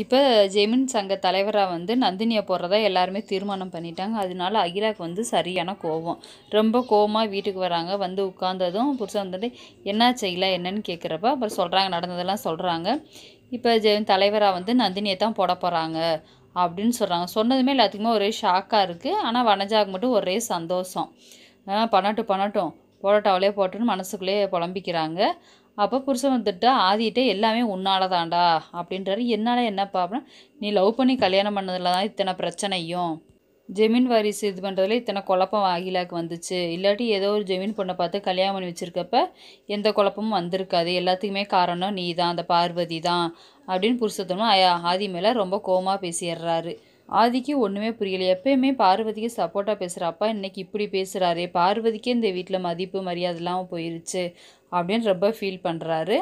இப்போ ஜெமின் சங்க தலைவராக வந்து நந்தினியை போடுறதா எல்லாருமே தீர்மானம் பண்ணிட்டாங்க அதனால அகிலாவுக்கு வந்து சரியான கோபம் ரொம்ப கோபமாக வீட்டுக்கு வராங்க வந்து உட்காந்ததும் புருஷன் வந்துட்டு என்ன செய்யல என்னன்னு கேட்குறப்ப அப்புறம் சொல்கிறாங்க நடந்ததெல்லாம் சொல்கிறாங்க இப்போ ஜெயின் தலைவராக வந்து நந்தினியை தான் போட போகிறாங்க அப்படின்னு சொல்கிறாங்க சொன்னதுமே எல்லாத்துக்குமே ஒரே ஷாக்காக இருக்குது ஆனால் வனஜாக்கு மட்டும் ஒரே சந்தோஷம் பண்ணட்டும் பண்ணட்டும் போராட்டாவிலே போட்டுன்னு மனசுக்குள்ளேயே புலம்பிக்கிறாங்க அப்போ புருஷன் வந்துட்டு ஆதிகிட்டே எல்லாமே உன்னால தாண்டா அப்படின்றாரு என்னால் என்ன அப்படின்னா நீ லவ் பண்ணி கல்யாணம் பண்ணதில் தான் இத்தனை பிரச்சனையும் ஜெமீன் வாரிசு இது பண்ணுறதுல இத்தனை குழப்பம் ஆகிலாக்கு வந்துச்சு இல்லாட்டி ஏதோ ஒரு ஜெமீன் பொண்ணை பார்த்து கல்யாணம் பண்ணி வச்சுருக்கப்ப எந்த குழப்பமும் வந்திருக்காது எல்லாத்துக்குமே காரணம் நீ தான் அந்த பார்வதி தான் அப்படின்னு புருஷத்தனும் ஆதி மேலே ரொம்ப கோமாக பேசிடுறாரு ஆதிக்கு ஒன்றுமே புரியல எப்பயுமே பார்வதிக்கு சப்போர்ட்டாக பேசுகிற அப்பா இன்றைக்கி இப்படி பேசுகிறாரு பார்வதிக்கே இந்த வீட்டில் மதிப்பு மரியாதைலாம் போயிருச்சு அப்படின்னு ரொம்ப ஃபீல் பண்ணுறாரு